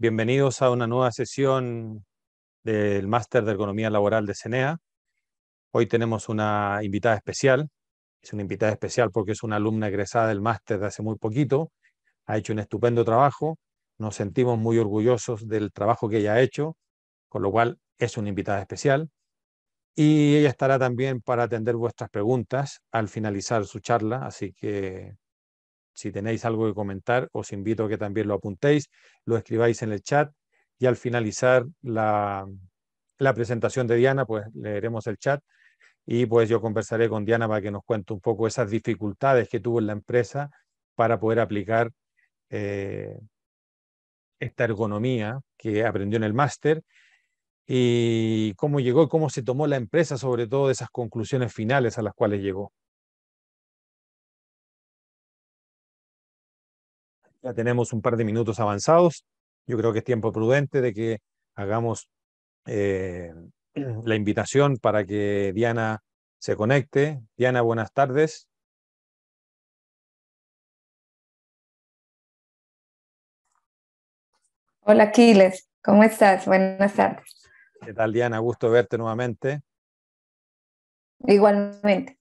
Bienvenidos a una nueva sesión del Máster de Economía Laboral de CENEA. Hoy tenemos una invitada especial. Es una invitada especial porque es una alumna egresada del máster de hace muy poquito. Ha hecho un estupendo trabajo. Nos sentimos muy orgullosos del trabajo que ella ha hecho, con lo cual es una invitada especial. Y ella estará también para atender vuestras preguntas al finalizar su charla, así que si tenéis algo que comentar, os invito a que también lo apuntéis, lo escribáis en el chat y al finalizar la, presentación de Diana, pues leeremos el chat y pues yo conversaré con Diana para que nos cuente un poco esas dificultades que tuvo en la empresa para poder aplicar eh, esta ergonomía que aprendió en el máster y cómo llegó y cómo se tomó la empresa, sobre todo de esas conclusiones finales a las cuales llegó. Ya tenemos un par de minutos avanzados. Yo creo que es tiempo prudente de que hagamos eh, la invitación para que Diana se conecte. Diana, buenas tardes. Hola, Aquiles. ¿Cómo estás? Buenas tardes. ¿Qué tal, Diana? Gusto verte nuevamente. Igualmente.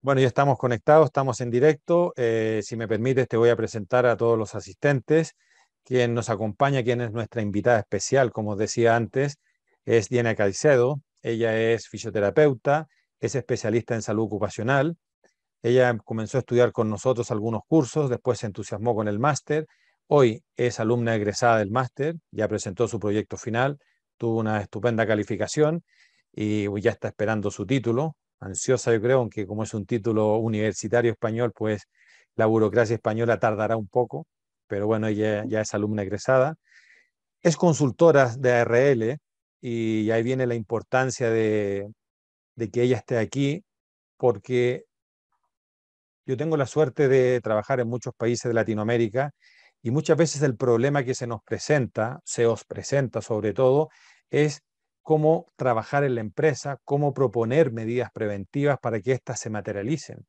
Bueno, ya estamos conectados, estamos en directo. Eh, si me permites, te voy a presentar a todos los asistentes. Quien nos acompaña, quien es nuestra invitada especial, como decía antes, es Diana Caicedo. Ella es fisioterapeuta, es especialista en salud ocupacional. Ella comenzó a estudiar con nosotros algunos cursos, después se entusiasmó con el máster. Hoy es alumna egresada del máster, ya presentó su proyecto final, tuvo una estupenda calificación y ya está esperando su título ansiosa, yo creo, aunque como es un título universitario español, pues la burocracia española tardará un poco, pero bueno, ella ya es alumna egresada. Es consultora de ARL y ahí viene la importancia de, de que ella esté aquí, porque yo tengo la suerte de trabajar en muchos países de Latinoamérica y muchas veces el problema que se nos presenta, se os presenta sobre todo, es cómo trabajar en la empresa, cómo proponer medidas preventivas para que éstas se materialicen.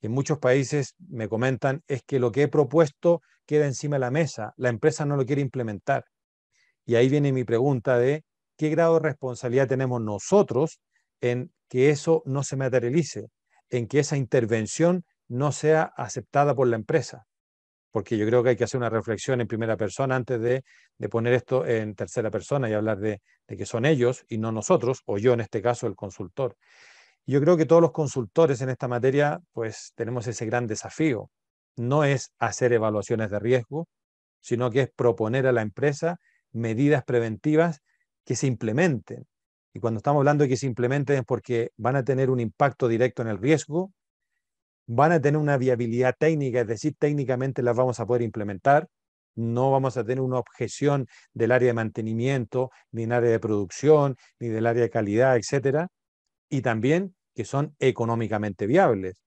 En muchos países me comentan es que lo que he propuesto queda encima de la mesa, la empresa no lo quiere implementar. Y ahí viene mi pregunta de qué grado de responsabilidad tenemos nosotros en que eso no se materialice, en que esa intervención no sea aceptada por la empresa porque yo creo que hay que hacer una reflexión en primera persona antes de, poner esto en tercera persona y hablar de, de, que son ellos y no nosotros, o yo en este caso, el consultor. Yo creo que todos los consultores en esta materia, pues tenemos ese gran desafío. No es hacer evaluaciones de riesgo, sino que es proponer a la empresa medidas preventivas que se implementen. Y cuando estamos hablando de que se implementen es porque van a tener un impacto directo en el riesgo, van a tener una viabilidad técnica, es decir, técnicamente las vamos a poder implementar, no vamos a tener una objeción del área de mantenimiento, ni del área de producción, ni del área de calidad, etcétera, y también que son económicamente viables.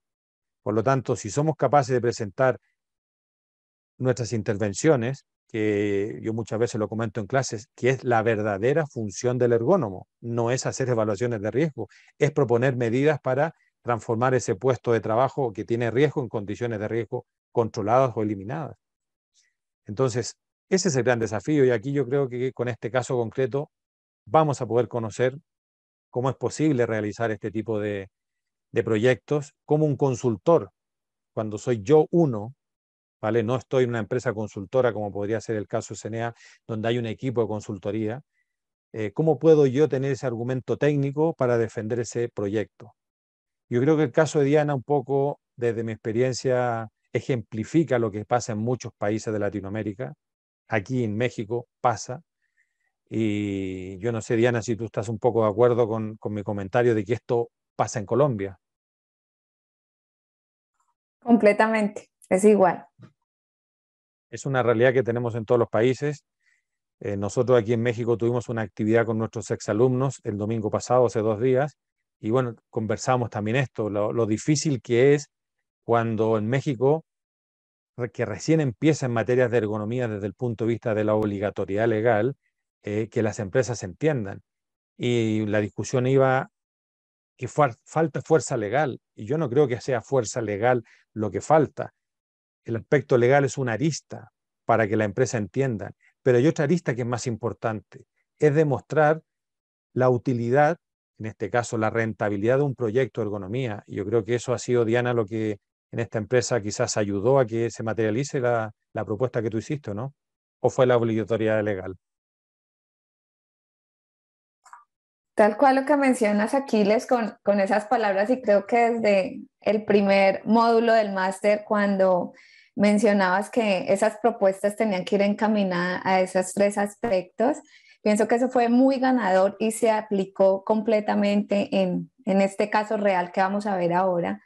Por lo tanto, si somos capaces de presentar nuestras intervenciones, que yo muchas veces lo comento en clases, que es la verdadera función del ergónomo, no es hacer evaluaciones de riesgo, es proponer medidas para transformar ese puesto de trabajo que tiene riesgo en condiciones de riesgo controladas o eliminadas. Entonces, ese es el gran desafío y aquí yo creo que con este caso concreto vamos a poder conocer cómo es posible realizar este tipo de, proyectos, como un consultor, cuando soy yo uno, ¿vale? No estoy en una empresa consultora como podría ser el caso CNA, donde hay un equipo de consultoría, eh, ¿cómo puedo yo tener ese argumento técnico para defender ese proyecto? Yo creo que el caso de Diana un poco, desde mi experiencia, ejemplifica lo que pasa en muchos países de Latinoamérica. Aquí en México pasa. Y yo no sé, Diana, si tú estás un poco de acuerdo con, mi comentario de que esto pasa en Colombia. Completamente, es igual. Es una realidad que tenemos en todos los países. Eh, nosotros aquí en México tuvimos una actividad con nuestros exalumnos el domingo pasado, hace dos días, y bueno, conversamos también esto, lo, difícil que es cuando en México, que recién empieza en materias de ergonomía desde el punto de vista de la obligatoriedad legal, eh, que las empresas entiendan. Y la discusión iba que falta fuerza legal, y yo no creo que sea fuerza legal lo que falta. El aspecto legal es una arista para que la empresa entienda, pero hay otra arista que es más importante, es demostrar la utilidad en este caso la rentabilidad de un proyecto de ergonomía. Yo creo que eso ha sido, Diana, lo que en esta empresa quizás ayudó a que se materialice la, propuesta que tú hiciste, ¿no? ¿O fue la obligatoriedad legal? Tal cual lo que mencionas, Aquiles, con, con esas palabras y creo que desde el primer módulo del máster, cuando mencionabas que esas propuestas tenían que ir encaminadas a esos tres aspectos, Pienso que eso fue muy ganador y se aplicó completamente en, en este caso real que vamos a ver ahora,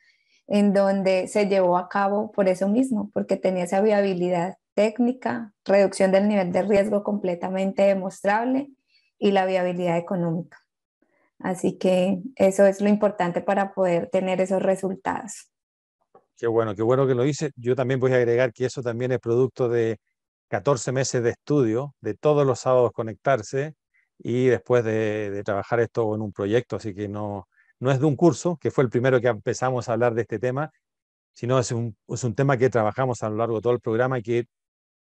en donde se llevó a cabo por eso mismo, porque tenía esa viabilidad técnica, reducción del nivel de riesgo completamente demostrable y la viabilidad económica. Así que eso es lo importante para poder tener esos resultados. Qué bueno, qué bueno que lo dice. Yo también voy a agregar que eso también es producto de 14 meses de estudio, de todos los sábados conectarse y después de, trabajar esto en un proyecto, así que no, no es de un curso, que fue el primero que empezamos a hablar de este tema, sino es un, es un tema que trabajamos a lo largo de todo el programa y que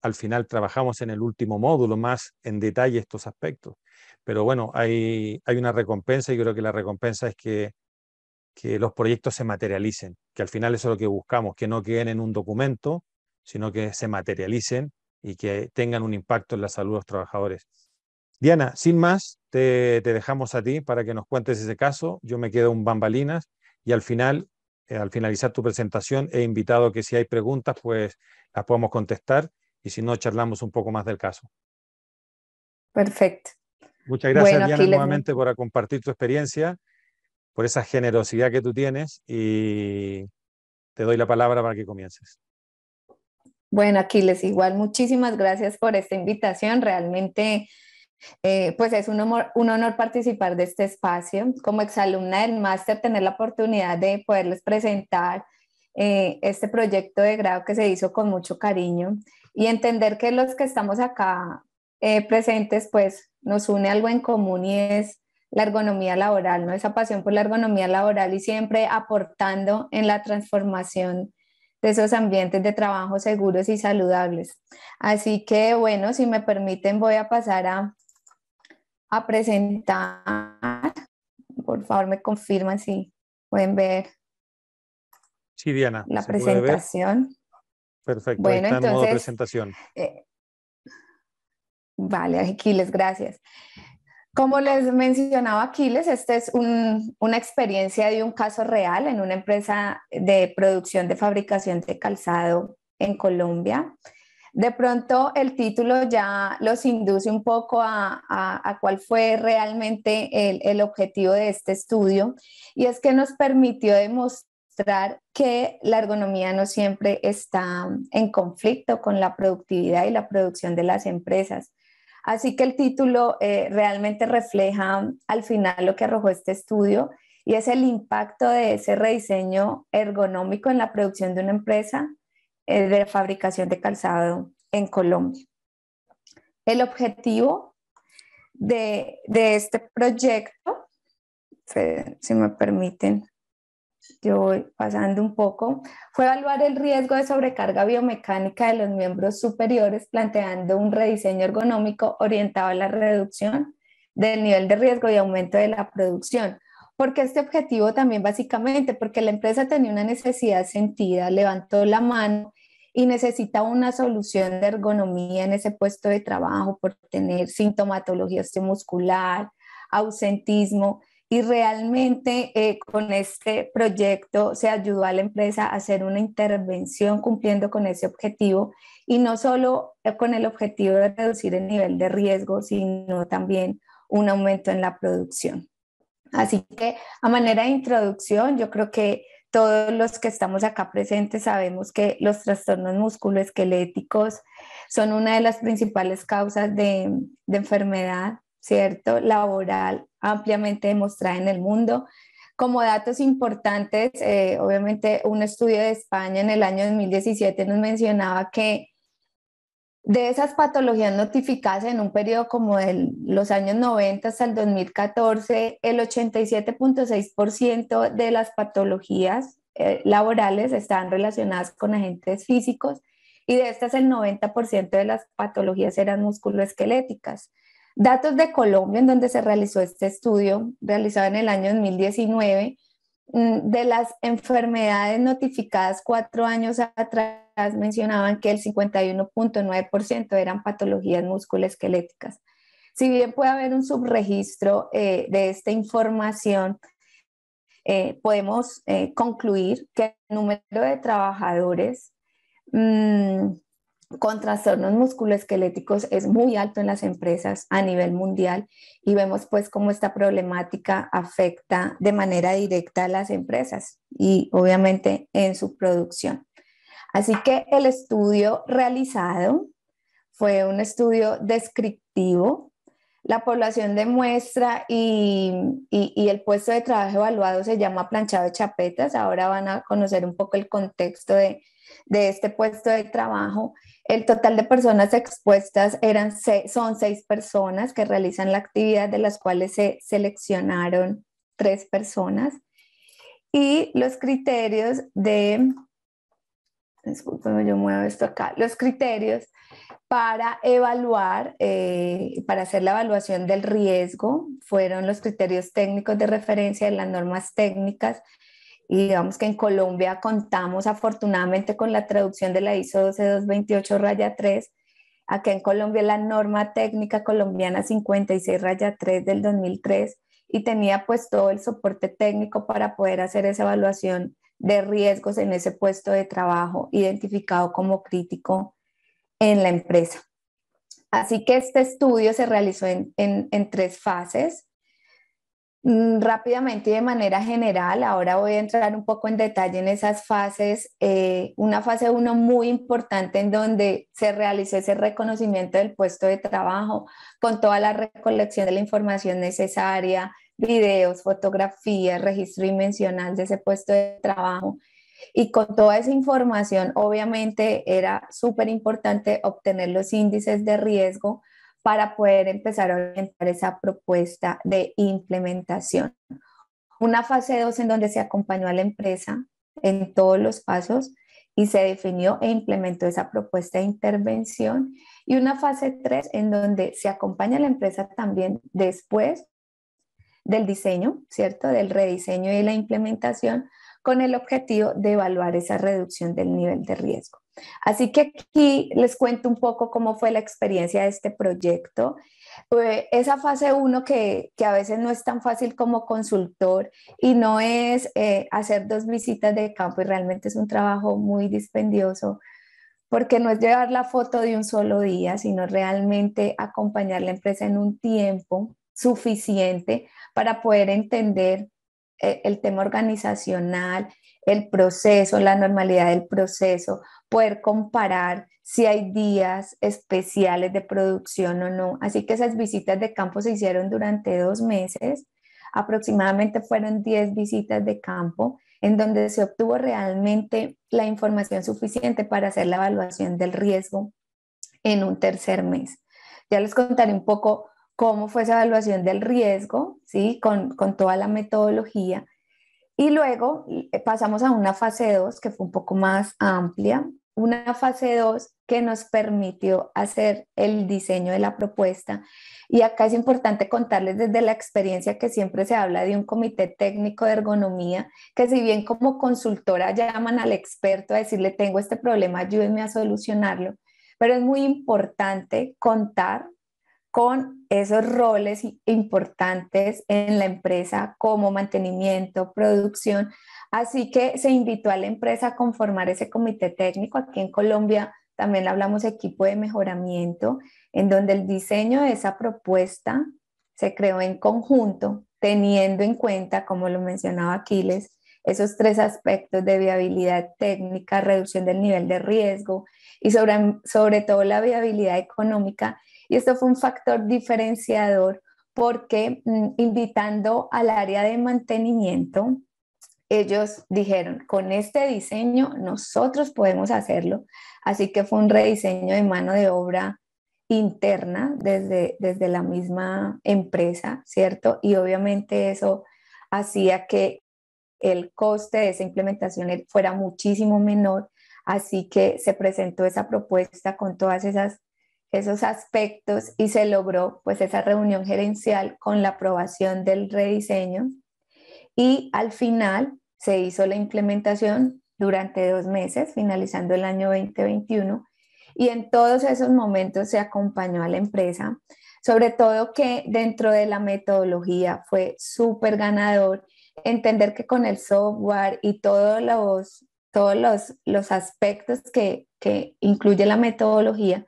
al final trabajamos en el último módulo más en detalle estos aspectos. Pero bueno, hay, hay una recompensa y creo que la recompensa es que, que los proyectos se materialicen, que al final eso es lo que buscamos, que no queden en un documento, sino que se materialicen y que tengan un impacto en la salud de los trabajadores. Diana, sin más, te, dejamos a ti para que nos cuentes ese caso. Yo me quedo un bambalinas y al final, eh, al finalizar tu presentación, he invitado que si hay preguntas, pues las podemos contestar y si no, charlamos un poco más del caso. Perfecto. Muchas gracias, Diana, nuevamente por compartir tu experiencia, por esa generosidad que tú tienes y te doy la palabra para que comiences. Bueno, Aquiles, igual muchísimas gracias por esta invitación. Realmente, eh, pues es un honor, un honor, participar de este espacio. Como exalumna del máster, tener la oportunidad de poderles presentar eh, este proyecto de grado que se hizo con mucho cariño y entender que los que estamos acá eh, presentes, pues nos une algo en común y es la ergonomía laboral, ¿no? Esa pasión por la ergonomía laboral y siempre aportando en la transformación de esos ambientes de trabajo seguros y saludables. Así que bueno, si me permiten voy a pasar a, presentar. Por favor, me confirman si pueden ver. Sí, Diana. La presentación. Perfecto. Bueno, está entonces, en modo presentación. Eh, vale, les gracias. Como les mencionaba Aquiles, esta es una experiencia de un caso real en una empresa de producción de fabricación de calzado en Colombia. De pronto el título ya los induce un poco a, cuál fue realmente el, objetivo de este estudio y es que nos permitió demostrar que la ergonomía no siempre está en conflicto con la productividad y la producción de las empresas. Así que el título eh, realmente refleja al final lo que arrojó este estudio y es el impacto de ese rediseño ergonómico en la producción de una empresa eh, de fabricación de calzado en Colombia. El objetivo de este proyecto, si me permiten, yo voy pasando un poco, fue evaluar el riesgo de sobrecarga biomecánica de los miembros superiores planteando un rediseño ergonómico orientado a la reducción del nivel de riesgo y aumento de la producción. Porque este objetivo también básicamente, porque la empresa tenía una necesidad sentida, levantó la mano y necesita una solución de ergonomía en ese puesto de trabajo por tener sintomatología osteomuscular, ausentismo y realmente eh, con este proyecto se ayudó a la empresa a hacer una intervención cumpliendo con ese objetivo y no solo eh, con el objetivo de reducir el nivel de riesgo, sino también un aumento en la producción. Así que a manera de introducción, yo creo que todos los que estamos acá presentes sabemos que los trastornos musculoesqueléticos son una de las principales causas de, de enfermedad, ¿cierto? Laboral ampliamente demostrada en el mundo. Como datos importantes, eh, obviamente un estudio de España en el año 2017 nos mencionaba que de esas patologías notificadas en un periodo como de los años 90 hasta el 2014, el 87.6% de las patologías eh, laborales estaban relacionadas con agentes físicos y de estas el 90% de las patologías eran musculoesqueléticas. Datos de Colombia, en donde se realizó este estudio, realizado en el año 2019, mm, de las enfermedades notificadas cuatro años atrás, mencionaban que el 51.9% eran patologías musculoesqueléticas. Si bien puede haber un subregistro eh, de esta información, eh, podemos eh, concluir que el número de trabajadores mm, con trastornos musculoesqueléticos es muy alto en las empresas a nivel mundial y vemos pues cómo esta problemática afecta de manera directa a las empresas y obviamente en su producción. Así que el estudio realizado fue un estudio descriptivo. La población de muestra y, y el puesto de trabajo evaluado se llama planchado de chapetas. Ahora van a conocer un poco el contexto de de este puesto de trabajo. El total de personas expuestas eran son seis personas que realizan la actividad, de las cuales se seleccionaron tres personas. Y los criterios de, disculpen, yo muevo esto acá, los criterios para evaluar, eh, para hacer la evaluación del riesgo, fueron los criterios técnicos de referencia de las normas técnicas y digamos que en Colombia contamos afortunadamente con la traducción de la ISO 12228-3. aquí en Colombia la norma técnica colombiana 56-3 del 2003 y tenía pues todo el soporte técnico para poder hacer esa evaluación de riesgos en ese puesto de trabajo identificado como crítico en la empresa. Así que este estudio se realizó en, en tres fases. Mm, rápidamente y de manera general, ahora voy a entrar un poco en detalle en esas fases. Eh, una fase 1 muy importante en donde se realizó ese reconocimiento del puesto de trabajo con toda la recolección de la información necesaria, videos, fotografías, registro dimensional de ese puesto de trabajo. Y con toda esa información, obviamente era súper importante obtener los índices de riesgo para poder empezar a orientar esa propuesta de implementación. Una fase 2 en donde se acompañó a la empresa en todos los pasos y se definió e implementó esa propuesta de intervención. Y una fase 3 en donde se acompaña a la empresa también después del diseño, ¿cierto? Del rediseño y la implementación con el objetivo de evaluar esa reducción del nivel de riesgo. Así que aquí les cuento un poco cómo fue la experiencia de este proyecto. esa fase uno que, a veces no es tan fácil como consultor y no es eh, hacer dos visitas de campo y realmente es un trabajo muy dispendioso porque no es llevar la foto de un solo día, sino realmente acompañar la empresa en un tiempo suficiente para poder entender eh, el tema organizacional, el proceso, la normalidad del proceso, poder comparar si hay días especiales de producción o no. Así que esas visitas de campo se hicieron durante dos meses, aproximadamente fueron 10 visitas de campo, en donde se obtuvo realmente la información suficiente para hacer la evaluación del riesgo en un tercer mes. Ya les contaré un poco cómo fue esa evaluación del riesgo, ¿sí? con, con toda la metodología. Y luego eh, pasamos a una fase 2 que fue un poco más amplia, una fase 2 que nos permitió hacer el diseño de la propuesta. Y acá es importante contarles desde la experiencia que siempre se habla de un comité técnico de ergonomía, que si bien como consultora llaman al experto a decirle, tengo este problema, ayúdenme a solucionarlo, pero es muy importante contar con esos roles importantes en la empresa como mantenimiento, producción. Así que se invitó a la empresa a conformar ese comité técnico. Aquí en Colombia también hablamos de equipo de mejoramiento, en donde el diseño de esa propuesta se creó en conjunto, teniendo en cuenta, como lo mencionaba Aquiles, esos tres aspectos de viabilidad técnica, reducción del nivel de riesgo y sobre, sobre todo la viabilidad económica y esto fue un factor diferenciador porque mm, invitando al área de mantenimiento, ellos dijeron, con este diseño nosotros podemos hacerlo. Así que fue un rediseño de mano de obra interna desde, desde la misma empresa, ¿cierto? Y obviamente eso hacía que el coste de esa implementación fuera muchísimo menor. Así que se presentó esa propuesta con todas esas esos aspectos y se logró pues esa reunión gerencial con la aprobación del rediseño y al final se hizo la implementación durante dos meses, finalizando el año 2021 y en todos esos momentos se acompañó a la empresa, sobre todo que dentro de la metodología fue súper ganador entender que con el software y todos los, todos los, aspectos que, que incluye la metodología,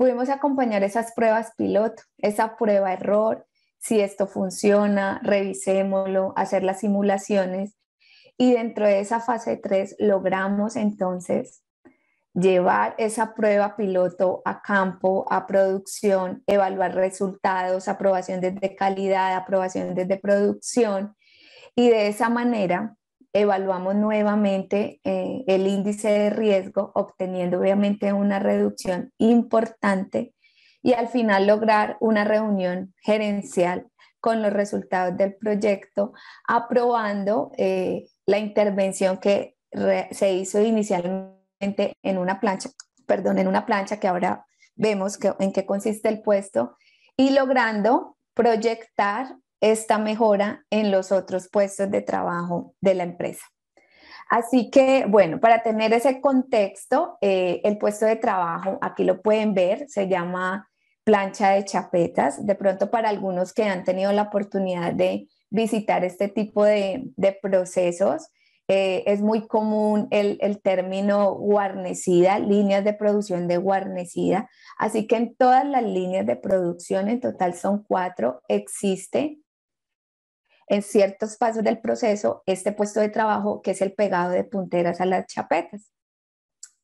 pudimos acompañar esas pruebas piloto, esa prueba error, si esto funciona, revisémoslo, hacer las simulaciones. Y dentro de esa fase 3 logramos entonces llevar esa prueba piloto a campo, a producción, evaluar resultados, aprobación desde calidad, aprobación desde producción. Y de esa manera evaluamos nuevamente eh, el índice de riesgo, obteniendo obviamente una reducción importante y al final lograr una reunión gerencial con los resultados del proyecto, aprobando eh, la intervención que se hizo inicialmente en una plancha, perdón, en una plancha que ahora vemos en qué consiste el puesto, y logrando proyectar esta mejora en los otros puestos de trabajo de la empresa. Así que, bueno, para tener ese contexto, eh, el puesto de trabajo, aquí lo pueden ver, se llama plancha de chapetas. De pronto, para algunos que han tenido la oportunidad de visitar este tipo de, procesos, eh, es muy común el, el, término guarnecida, líneas de producción de guarnecida. Así que en todas las líneas de producción, en total son cuatro, existe en ciertos pasos del proceso este puesto de trabajo que es el pegado de punteras a las chapetas.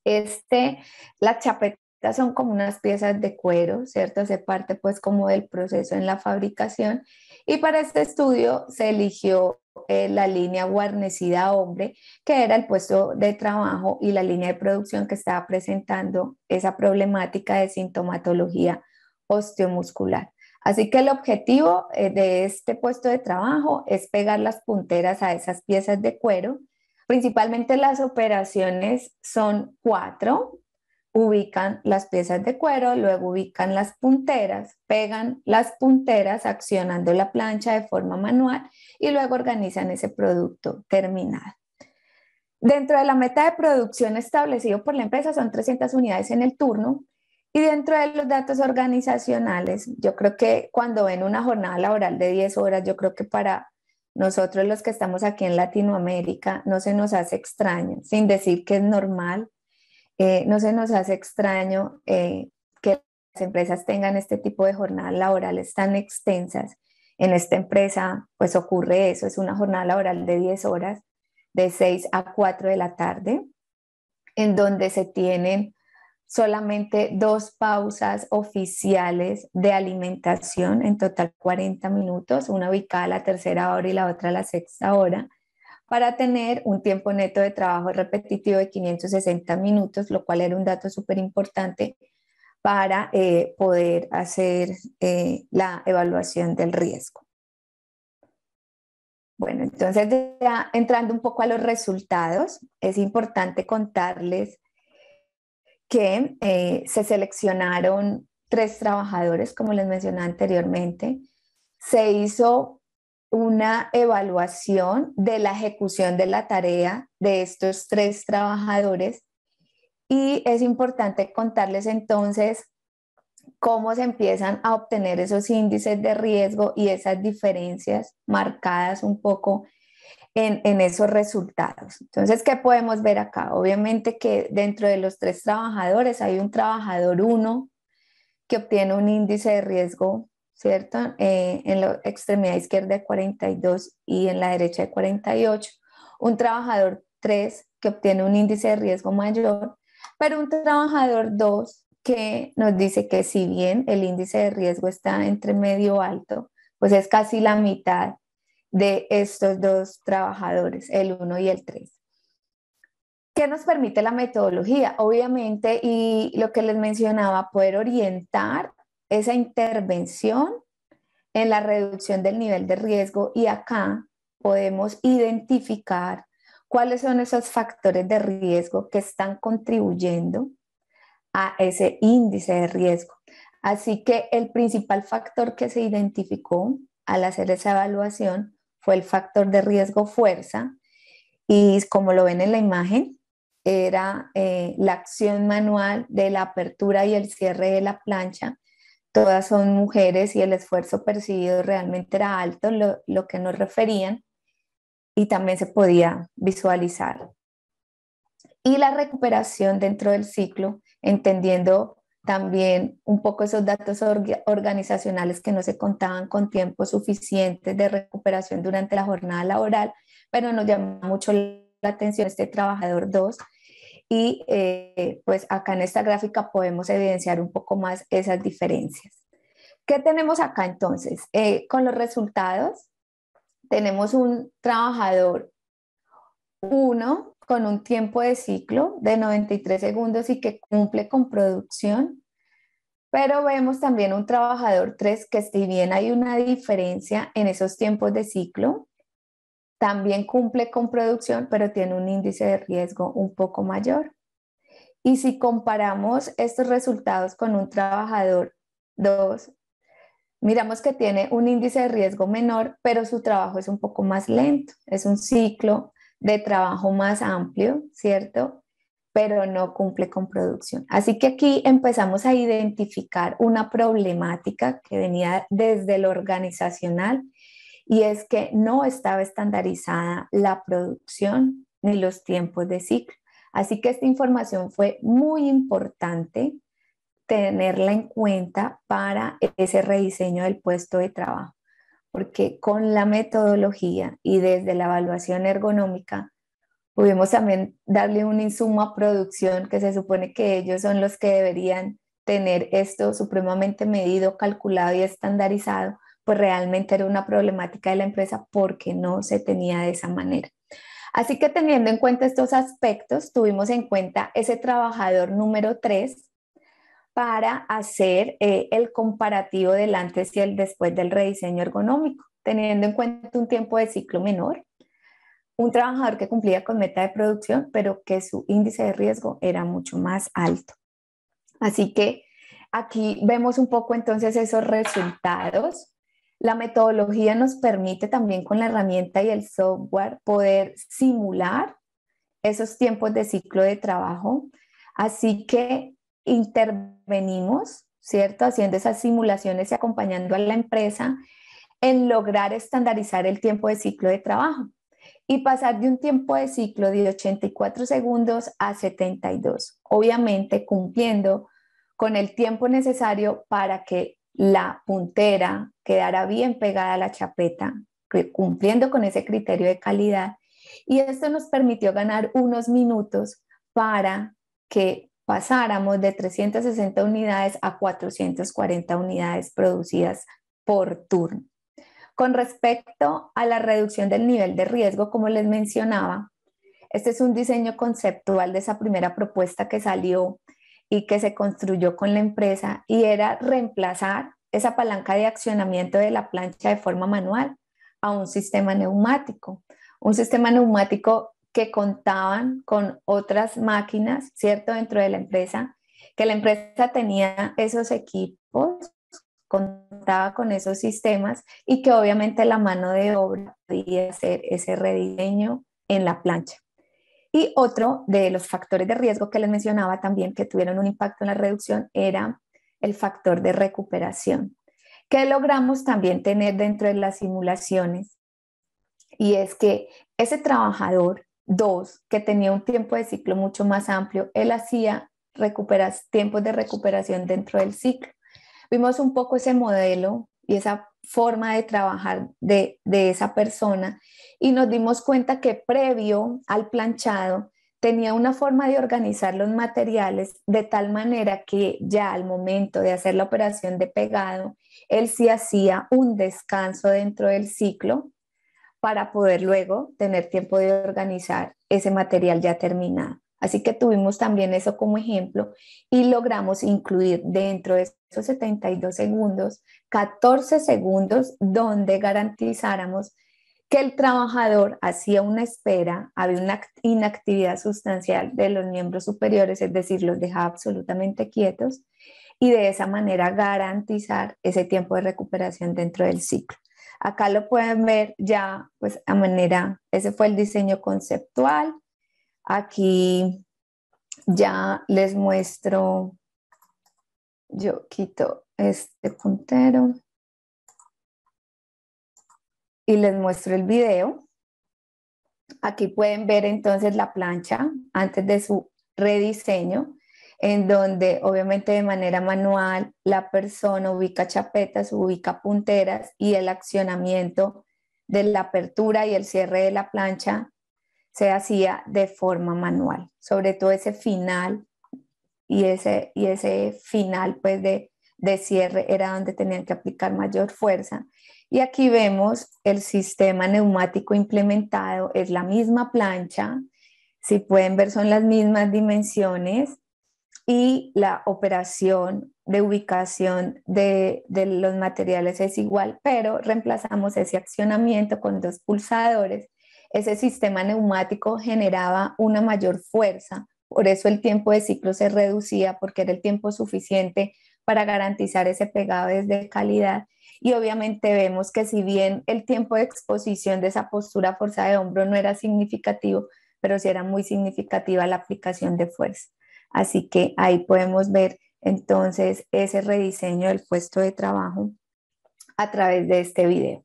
Este, las chapetas son como unas piezas de cuero, ¿cierto? Se parte pues como del proceso en la fabricación y para este estudio se eligió eh, la línea guarnecida hombre, que era el puesto de trabajo y la línea de producción que estaba presentando esa problemática de sintomatología osteomuscular. Así que el objetivo eh, de este puesto de trabajo es pegar las punteras a esas piezas de cuero. Principalmente las operaciones son cuatro. Ubican las piezas de cuero, luego ubican las punteras, pegan las punteras accionando la plancha de forma manual y luego organizan ese producto terminado. Dentro de la meta de producción establecido por la empresa son 300 unidades en el turno y dentro de los datos organizacionales, yo creo que cuando ven una jornada laboral de 10 horas, yo creo que para nosotros los que estamos aquí en Latinoamérica no se nos hace extraño, sin decir que es normal, eh, no se nos hace extraño eh, que las empresas tengan este tipo de jornadas laborales tan extensas. En esta empresa, pues ocurre eso, es una jornada laboral de 10 horas, de 6 a 4 de la tarde, en donde se tienen solamente dos pausas oficiales de alimentación, en total 40 minutos, una ubicada a la tercera hora y la otra a la sexta hora, para tener un tiempo neto de trabajo repetitivo de 560 minutos, lo cual era un dato súper importante para eh, poder hacer eh, la evaluación del riesgo. Bueno, entonces ya entrando un poco a los resultados, es importante contarles que eh, se seleccionaron tres trabajadores, como les mencioné anteriormente. Se hizo una evaluación de la ejecución de la tarea de estos tres trabajadores y es importante contarles entonces cómo se empiezan a obtener esos índices de riesgo y esas diferencias marcadas un poco en, esos resultados. Entonces, ¿qué podemos ver acá? Obviamente que dentro de los tres trabajadores hay un trabajador 1 que obtiene un índice de riesgo, ¿cierto? Eh, en la extremidad izquierda de 42 y en la derecha de 48. Un trabajador 3 que obtiene un índice de riesgo mayor, pero un trabajador 2 que nos dice que si bien el índice de riesgo está entre medio alto, pues es casi la mitad de estos dos trabajadores, el 1 y el 3. ¿Qué nos permite la metodología? Obviamente, y lo que les mencionaba, poder orientar esa intervención en la reducción del nivel de riesgo y acá podemos identificar cuáles son esos factores de riesgo que están contribuyendo a ese índice de riesgo. Así que el principal factor que se identificó al hacer esa evaluación fue el factor de riesgo fuerza y como lo ven en la imagen, era eh, la acción manual de la apertura y el cierre de la plancha. Todas son mujeres y el esfuerzo percibido realmente era alto, lo, lo que nos referían, y también se podía visualizar. Y la recuperación dentro del ciclo, entendiendo también un poco esos datos organizacionales que no se contaban con tiempo suficiente de recuperación durante la jornada laboral, pero nos llama mucho la atención este trabajador 2 y eh, pues acá en esta gráfica podemos evidenciar un poco más esas diferencias. ¿Qué tenemos acá entonces? Eh, con los resultados tenemos un trabajador 1 con un tiempo de ciclo de 93 segundos y que cumple con producción, pero vemos también un trabajador 3 que si bien hay una diferencia en esos tiempos de ciclo, también cumple con producción, pero tiene un índice de riesgo un poco mayor. Y si comparamos estos resultados con un trabajador 2, miramos que tiene un índice de riesgo menor, pero su trabajo es un poco más lento, es un ciclo de trabajo más amplio, ¿cierto? Pero no cumple con producción. Así que aquí empezamos a identificar una problemática que venía desde lo organizacional y es que no estaba estandarizada la producción ni los tiempos de ciclo. Así que esta información fue muy importante tenerla en cuenta para ese rediseño del puesto de trabajo porque con la metodología y desde la evaluación ergonómica pudimos también darle un insumo a producción que se supone que ellos son los que deberían tener esto supremamente medido, calculado y estandarizado, pues realmente era una problemática de la empresa porque no se tenía de esa manera. Así que teniendo en cuenta estos aspectos, tuvimos en cuenta ese trabajador número 3 para hacer eh, el comparativo del antes y el después del rediseño ergonómico, teniendo en cuenta un tiempo de ciclo menor, un trabajador que cumplía con meta de producción, pero que su índice de riesgo era mucho más alto. Así que aquí vemos un poco entonces esos resultados. La metodología nos permite también con la herramienta y el software poder simular esos tiempos de ciclo de trabajo. Así que intervenimos, ¿cierto? Haciendo esas simulaciones y acompañando a la empresa en lograr estandarizar el tiempo de ciclo de trabajo y pasar de un tiempo de ciclo de 84 segundos a 72, obviamente cumpliendo con el tiempo necesario para que la puntera quedara bien pegada a la chapeta, cumpliendo con ese criterio de calidad. Y esto nos permitió ganar unos minutos para que pasáramos de 360 unidades a 440 unidades producidas por turno. Con respecto a la reducción del nivel de riesgo, como les mencionaba, este es un diseño conceptual de esa primera propuesta que salió y que se construyó con la empresa y era reemplazar esa palanca de accionamiento de la plancha de forma manual a un sistema neumático. Un sistema neumático que contaban con otras máquinas, ¿cierto? Dentro de la empresa, que la empresa tenía esos equipos, contaba con esos sistemas y que obviamente la mano de obra podía hacer ese rediseño en la plancha. Y otro de los factores de riesgo que les mencionaba también que tuvieron un impacto en la reducción era el factor de recuperación, que logramos también tener dentro de las simulaciones. Y es que ese trabajador Dos, que tenía un tiempo de ciclo mucho más amplio. Él hacía tiempos de recuperación dentro del ciclo. Vimos un poco ese modelo y esa forma de trabajar de, de esa persona y nos dimos cuenta que previo al planchado tenía una forma de organizar los materiales de tal manera que ya al momento de hacer la operación de pegado, él sí hacía un descanso dentro del ciclo para poder luego tener tiempo de organizar ese material ya terminado. Así que tuvimos también eso como ejemplo y logramos incluir dentro de esos 72 segundos 14 segundos donde garantizáramos que el trabajador hacía una espera, había una inactividad sustancial de los miembros superiores, es decir, los dejaba absolutamente quietos y de esa manera garantizar ese tiempo de recuperación dentro del ciclo. Acá lo pueden ver ya, pues a manera, ese fue el diseño conceptual. Aquí ya les muestro, yo quito este puntero y les muestro el video. Aquí pueden ver entonces la plancha antes de su rediseño en donde obviamente de manera manual la persona ubica chapetas, ubica punteras y el accionamiento de la apertura y el cierre de la plancha se hacía de forma manual, sobre todo ese final y ese, y ese final pues de cierre era donde tenían que aplicar mayor fuerza. Y aquí vemos el sistema neumático implementado, es la misma plancha, si pueden ver son las mismas dimensiones, y la operación de ubicación de, los materiales es igual, pero reemplazamos ese accionamiento con dos pulsadores. Ese sistema neumático generaba una mayor fuerza, por eso el tiempo de ciclo se reducía porque era el tiempo suficiente para garantizar ese pegado desde calidad. Y obviamente vemos que si bien el tiempo de exposición de esa postura fuerza de hombro no era significativo, pero sí era muy significativa la aplicación de fuerza. Así que ahí podemos ver entonces ese rediseño del puesto de trabajo a través de este video.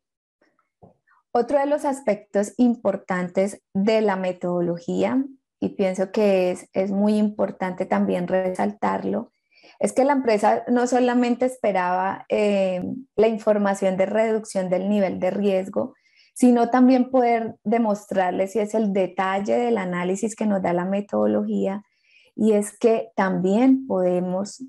Otro de los aspectos importantes de la metodología, y pienso que es, muy importante también resaltarlo, es que la empresa no solamente esperaba eh, la información de reducción del nivel de riesgo, sino también poder demostrarles, si es el detalle del análisis que nos da la metodología, y es que también podemos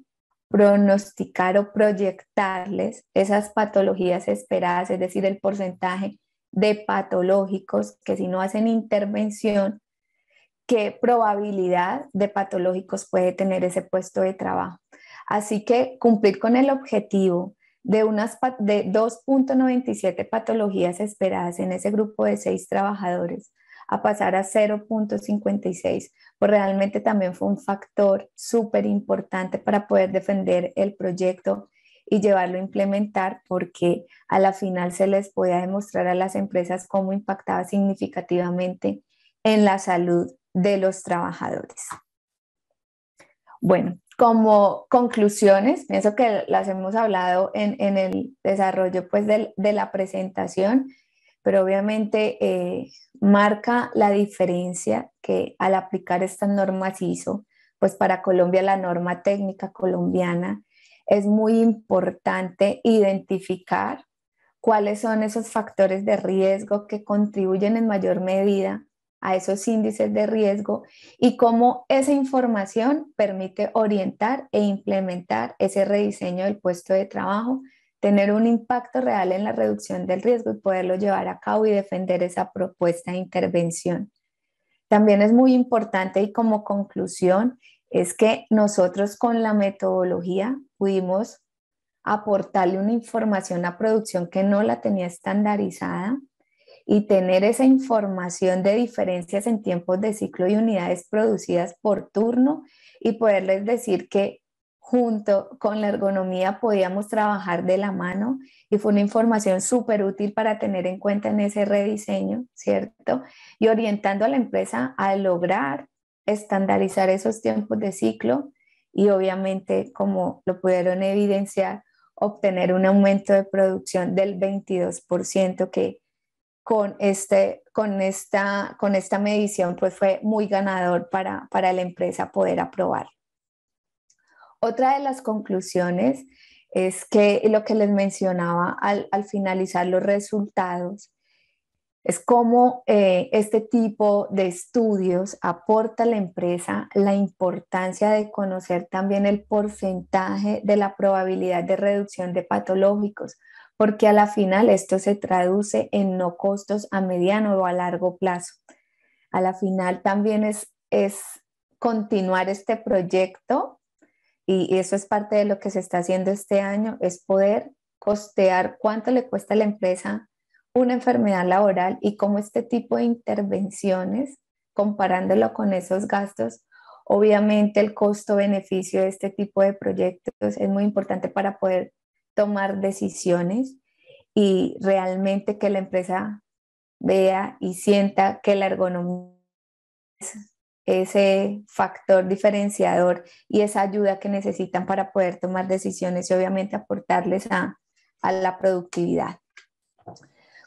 pronosticar o proyectarles esas patologías esperadas, es decir, el porcentaje de patológicos que si no hacen intervención, qué probabilidad de patológicos puede tener ese puesto de trabajo. Así que cumplir con el objetivo de, de 2.97 patologías esperadas en ese grupo de seis trabajadores a pasar a 0.56, pues realmente también fue un factor súper importante para poder defender el proyecto y llevarlo a implementar porque a la final se les podía demostrar a las empresas cómo impactaba significativamente en la salud de los trabajadores. Bueno, como conclusiones, pienso que las hemos hablado en, el desarrollo pues, de la presentación, pero obviamente eh, marca la diferencia que al aplicar estas normas ISO, pues para Colombia la norma técnica colombiana es muy importante identificar cuáles son esos factores de riesgo que contribuyen en mayor medida a esos índices de riesgo y cómo esa información permite orientar e implementar ese rediseño del puesto de trabajo tener un impacto real en la reducción del riesgo y poderlo llevar a cabo y defender esa propuesta de intervención. También es muy importante y como conclusión es que nosotros con la metodología pudimos aportarle una información a producción que no la tenía estandarizada y tener esa información de diferencias en tiempos de ciclo y unidades producidas por turno y poderles decir que junto con la ergonomía podíamos trabajar de la mano y fue una información súper útil para tener en cuenta en ese rediseño, ¿cierto? Y orientando a la empresa a lograr estandarizar esos tiempos de ciclo y obviamente, como lo pudieron evidenciar, obtener un aumento de producción del 22% que con, este, con, esta, con esta medición pues fue muy ganador para, para la empresa poder aprobar. Otra de las conclusiones es que lo que les mencionaba al, finalizar los resultados es cómo eh, este tipo de estudios aporta a la empresa la importancia de conocer también el porcentaje de la probabilidad de reducción de patológicos, porque a la final esto se traduce en no costos a mediano o a largo plazo. A la final también es continuar este proyecto y eso es parte de lo que se está haciendo este año, es poder costear cuánto le cuesta a la empresa una enfermedad laboral y cómo este tipo de intervenciones, comparándolo con esos gastos, obviamente el costo-beneficio de este tipo de proyectos es muy importante para poder tomar decisiones y realmente que la empresa vea y sienta que la ergonomía ese factor diferenciador y esa ayuda que necesitan para poder tomar decisiones y obviamente aportarles a, la productividad.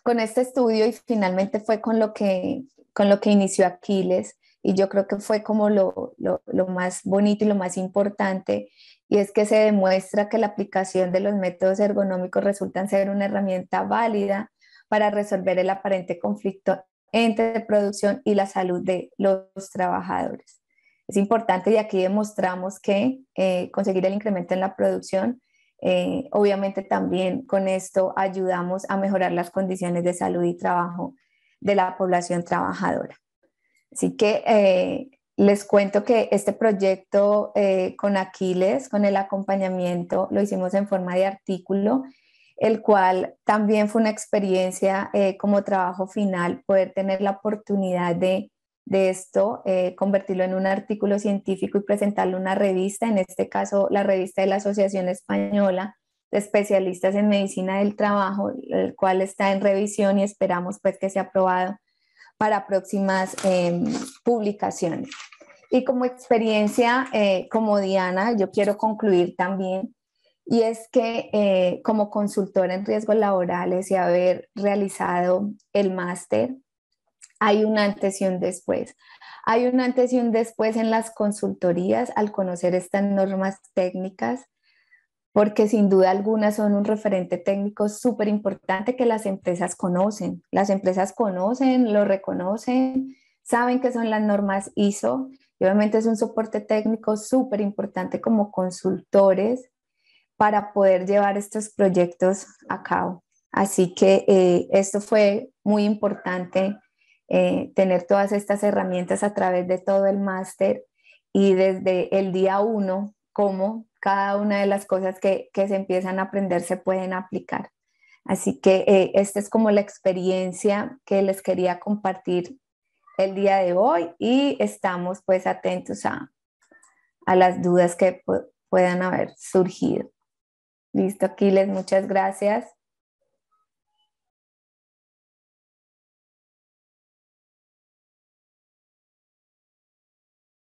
Con este estudio y finalmente fue con lo que, con lo que inició Aquiles y yo creo que fue como lo, lo más bonito y lo más importante y es que se demuestra que la aplicación de los métodos ergonómicos resultan ser una herramienta válida para resolver el aparente conflicto entre producción y la salud de los trabajadores. Es importante y aquí demostramos que eh, conseguir el incremento en la producción, eh, obviamente también con esto ayudamos a mejorar las condiciones de salud y trabajo de la población trabajadora. Así que eh, les cuento que este proyecto con Aquiles, con el acompañamiento, lo hicimos en forma de artículo el cual también fue una experiencia eh, como trabajo final, poder tener la oportunidad de, de esto, eh, convertirlo en un artículo científico y presentarlo a una revista, en este caso la revista de la Asociación Española de Especialistas en Medicina del Trabajo, el cual está en revisión y esperamos pues que sea aprobado para próximas em, publicaciones. Y como experiencia, eh, como Diana, yo quiero concluir también y es que eh, como consultora en riesgos laborales y haber realizado el máster, hay un antes y un después. Hay un antes y un después en las consultorías al conocer estas normas técnicas, porque sin duda alguna son un referente técnico súper importante que las empresas conocen. Las empresas conocen, lo reconocen, saben que son las normas ISO. Y obviamente es un soporte técnico súper importante como consultores para poder llevar estos proyectos a cabo. Así que eh, esto fue muy importante, eh, tener todas estas herramientas a través de todo el máster y desde el día uno, cómo cada una de las cosas que, se empiezan a aprender se pueden aplicar. Así que eh, esta es como la experiencia que les quería compartir el día de hoy y estamos pues atentos a, a las dudas que puedan haber surgido. Listo, Aquiles, muchas gracias.